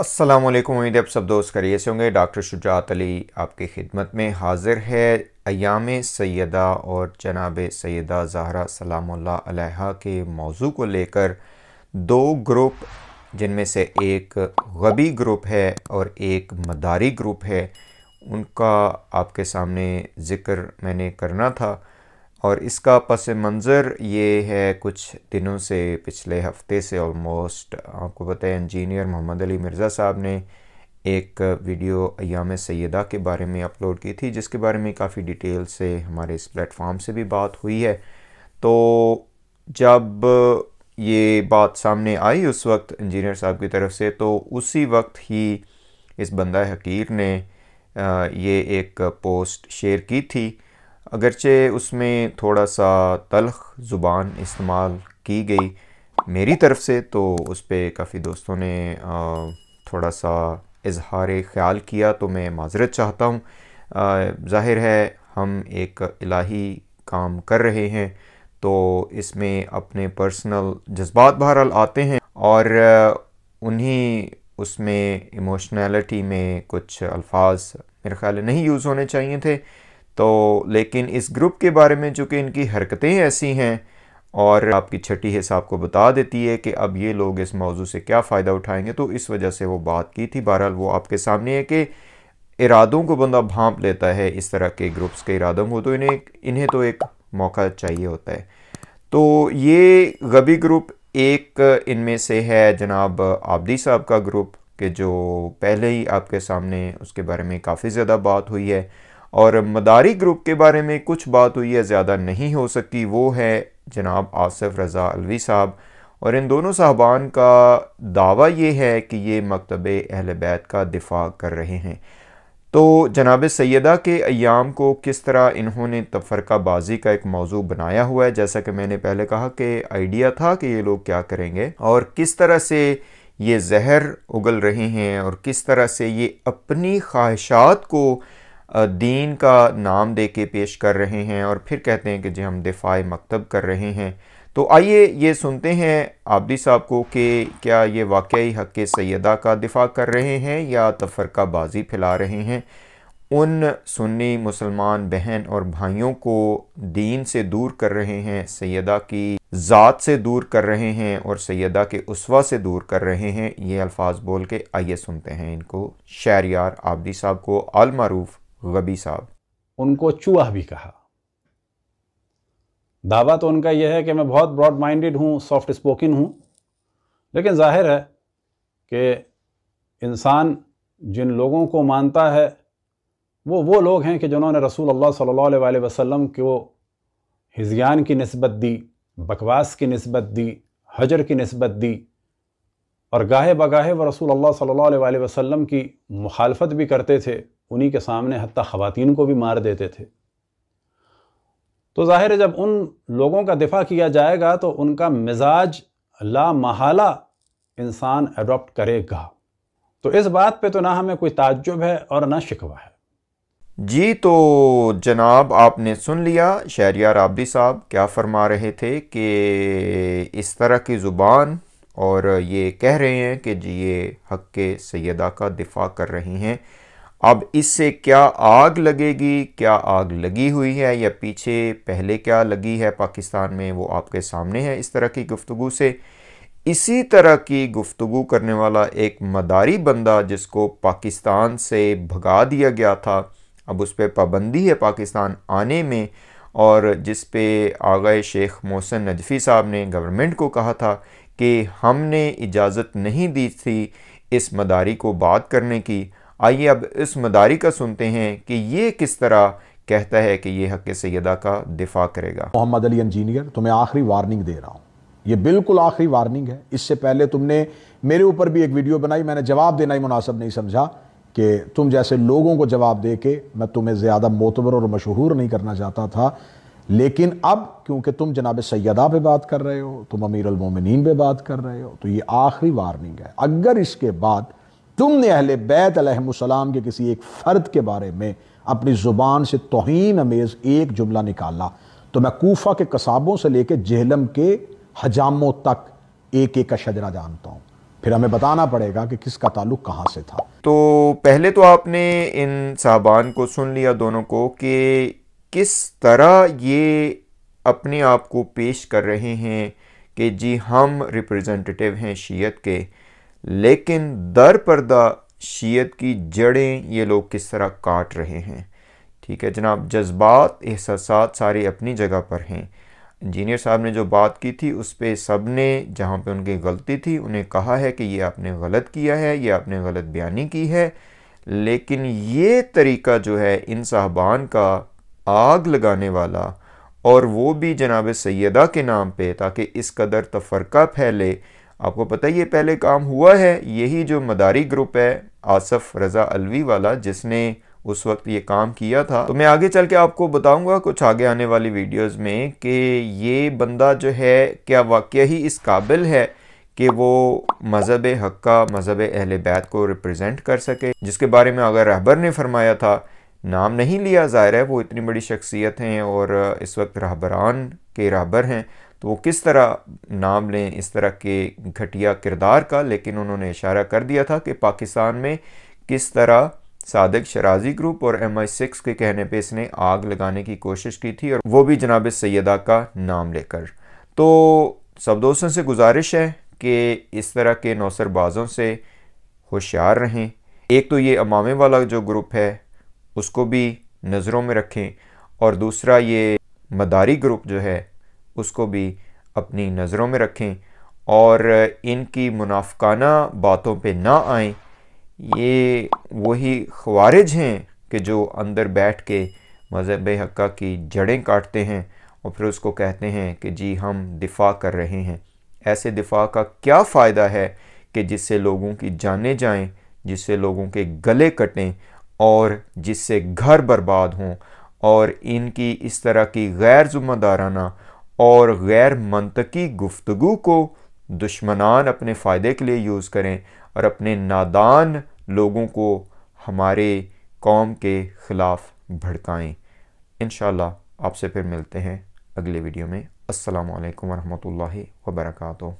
असलम उम्मीद आप सब दोस्त करिए से होंगे डॉक्टर शुजात अली आपकी खिदमत में हाजिर है अयाम सैदा और जनाब सैदा ज़हरा सलाम के मौजू को लेकर दो ग्रुप जिनमें से एक गबी ग्रुप है और एक मदारी ग्रुप है उनका आपके सामने ज़िक्र मैंने करना था और इसका पस मंज़र ये है कुछ दिनों से पिछले हफ्ते से ऑलमोस्ट आपको पता है इंजीनियर मोहम्मद अली मिर्ज़ा साहब ने एक वीडियो अयाम सैदा के बारे में अपलोड की थी जिसके बारे में काफ़ी डिटेल से हमारे इस प्लेटफॉर्म से भी बात हुई है तो जब ये बात सामने आई उस वक्त इंजीनियर साहब की तरफ से तो उसी वक्त ही इस बंदा हकीर ने ये एक पोस्ट शेयर की थी अगरचे उसमें थोड़ा सा तलख ज़ुबान इस्तेमाल की गई मेरी तरफ से तो उस पर काफ़ी दोस्तों ने थोड़ा सा इजहार ख्याल किया तो मैं माजरत चाहता हूँ ज़ाहिर है हम एक इलाही काम कर रहे हैं तो इसमें अपने पर्सनल जज्बात बहरहाल आते हैं और उन्हीं उसमें इमोशनैलिटी में कुछ अल्फाज मेरे ख्याल नहीं यूज़ होने चाहिए थे तो लेकिन इस ग्रुप के बारे में चूँकि इनकी हरकतें ऐसी हैं और आपकी छठी हिस्स आपको बता देती है कि अब ये लोग इस मौजू से क्या फ़ायदा उठाएंगे तो इस वजह से वो बात की थी बहरहाल वो आपके सामने है कि इरादों को बंदा भांप लेता है इस तरह के ग्रुप्स के इरादों को तो इन्हें इन्हें तो एक मौका चाहिए होता है तो ये गबी ग्रुप एक इनमें से है जनाब आबदी साहब का ग्रुप के जो पहले ही आपके सामने उसके बारे में काफ़ी ज़्यादा बात हुई है और मदारी ग्रुप के बारे में कुछ बात हुई है ज़्यादा नहीं हो सकी वो है जनाब आसफ़ रज़ा अलवी साहब और इन दोनों साहबान का दावा ये है कि ये मकतब अहल बैत का दिफा कर रहे हैं तो जनाब सैदा के अयाम को किस तरह इन्होंने तफरकाबाजी का एक मौजू बनाया हुआ है जैसा कि मैंने पहले कहा कि आइडिया था कि ये लोग क्या करेंगे और किस तरह से ये जहर उगल रहे हैं और किस तरह से ये अपनी ख्वाहिशात को दीन का नाम दे के पेश कर रहे हैं और फिर कहते हैं कि जी हम दिफा मकतब कर रहे हैं तो आइए ये सुनते हैं आबदी साहब को कि क्या ये वाकई हक़ सैदा का दिफा कर रहे हैं या तफरकाबाजी फैला रहे हैं उन सुन्नी मुसलमान बहन और भाइयों को दीन से दूर कर रहे हैं सैदा की ज़ात से दूर कर रहे हैं और सैदा के उसवा से दूर कर रहे हैं ये अल्फाज बोल के आइए सुनते हैं इनको शहर यार आबदी साहब को आलमारूफ़ वबी साहब उनको चूह भी कहा दावा तो उनका यह है कि मैं बहुत ब्रॉड माइंडेड हूँ सॉफ्ट स्पोकन हूँ लेकिन जाहिर है कि इंसान जिन लोगों को मानता है वो वो लोग हैं कि जिन्होंने रसूल अल्लाह सल्ला वसलम को हिजियान की नस्बत दी बकवास की नस्बत दी हजर की नस्बत दी और गाहे बगाहे वह रसूल अल्लाह सल्ला वसम की मुखालफत भी करते थे उन्हीं के सामने हती खुतिन को भी मार देते थे तो ज़ाहिर है जब उन लोगों का दिफा किया जाएगा तो उनका मिजाज ला महाला इंसान अडोप्ट करेगा तो इस बात पे तो ना हमें कोई ताज्जुब है और ना शिकवा है जी तो जनाब आपने सुन लिया शहरिया राबी साहब क्या फरमा रहे थे कि इस तरह की ज़ुबान और ये कह रहे हैं कि जी ये हक़ सैदा का दिफा कर रही हैं अब इससे क्या आग लगेगी क्या आग लगी हुई है या पीछे पहले क्या लगी है पाकिस्तान में वो आपके सामने है इस तरह की गुफ्तु से इसी तरह की गुफ्तु करने वाला एक मदारी बंदा जिसको पाकिस्तान से भगा दिया गया था अब उस पर पाबंदी है पाकिस्तान आने में और जिस पे गए शेख मोहसन नजफ़ी साहब ने गवर्नमेंट को कहा था कि हमने इजाज़त नहीं दी थी इस मदारी को बात करने की आइए अब इस मदारी का सुनते हैं कि ये किस तरह कहता है कि ये हक सैदा का दिफा करेगा मोहम्मद अली इंजीनियर तुम्हें आखिरी वार्निंग दे रहा हूँ ये बिल्कुल आखिरी वार्निंग है इससे पहले तुमने मेरे ऊपर भी एक वीडियो बनाई मैंने जवाब देना ही मुनासब नहीं समझा कि तुम जैसे लोगों को जवाब दे के मैं तुम्हें ज़्यादा मोतबर और मशहूर नहीं करना चाहता था लेकिन अब क्योंकि तुम जनाब सैदा पे बात कर रहे हो तुम अमीर अलमोमिन पे बात कर रहे हो तो ये आखिरी वार्निंग है अगर इसके बाद तुमने अहल बैत अलहसलाम के किसी एक फ़र्द के बारे में अपनी ज़ुबान से तोहन अमेज़ एक जुमला निकाला तो मैं कोफा के कसाबों से लेकर जहलम के हजामों तक एक एक का शजरा जानता हूँ फिर हमें बताना पड़ेगा कि किसका ताल्लुक कहाँ से था तो पहले तो आपने इन साहबान को सुन लिया दोनों को कि किस तरह ये अपने आप को पेश कर रहे हैं कि जी हम रिप्रेजेंटेटिव हैं शीयत के लेकिन दर परदा शीयत की जड़ें ये लोग किस तरह काट रहे हैं ठीक है जनाब जज्बात एहसास सारे अपनी जगह पर हैं इंजीनियर साहब ने जो बात की थी उस पर सब ने जहाँ पर उनकी गलती थी उन्हें कहा है कि ये आपने गलत किया है ये आपने गलत बयानी की है लेकिन ये तरीका जो है इन साहबान का आग लगाने वाला और वो भी जनाब सैदा के नाम पे ताकि इस कदर तफरका फैले आपको पता ही ये पहले काम हुआ है यही जो मदारी ग्रुप है आसफ़ रज़ा अलवी वाला जिसने उस वक्त ये काम किया था तो मैं आगे चल के आपको बताऊंगा कुछ आगे आने वाली वीडियोस में कि ये बंदा जो है क्या वाक्य ही इस काबिल है कि वो मज़हब हक्का मज़हब अहल बैत को रिप्रेजेंट कर सके जिसके बारे में अगर रहबर ने फरमाया था नाम नहीं लिया ज़ाहिर है वो इतनी बड़ी शख्सियत हैं और इस वक्त रहबरान के रहबर हैं तो वो किस तरह नाम लें इस तरह के घटिया किरदार का लेकिन उन्होंने इशारा कर दिया था कि पाकिस्तान में किस तरह सादक शराजी ग्रुप और एम आई सिक्स के कहने पे इसने आग लगाने की कोशिश की थी और वो भी जनाब सैदा का नाम लेकर तो सब दोस्तों से गुजारिश है कि इस तरह के नौसरबाजों से होशियार रहें एक तो ये अमामे वाला जो ग्रुप है उसको भी नज़रों में रखें और दूसरा ये मदारी ग्रुप जो है उसको भी अपनी नज़रों में रखें और इनकी मुनाफकाना बातों पे ना आए ये वही खवारिज हैं कि जो अंदर बैठ के मज़हब हक्का की जड़ें काटते हैं और फिर उसको कहते हैं कि जी हम दिफा कर रहे हैं ऐसे दिफा का क्या फ़ायदा है कि जिससे लोगों की जाने जाएं जिससे लोगों के गले कटें और जिससे घर बर्बाद हों और इनकी इस तरह की गैर जुम्मेदाराना और गैर मनतकी गुफ्तु को दुश्मनान अपने फ़ायदे के लिए यूज़ करें और अपने नादान लोगों को हमारे कौम के ख़िलाफ़ भड़काएँ इन आपसे फिर मिलते हैं अगले वीडियो में असलकम वरहमल वर्का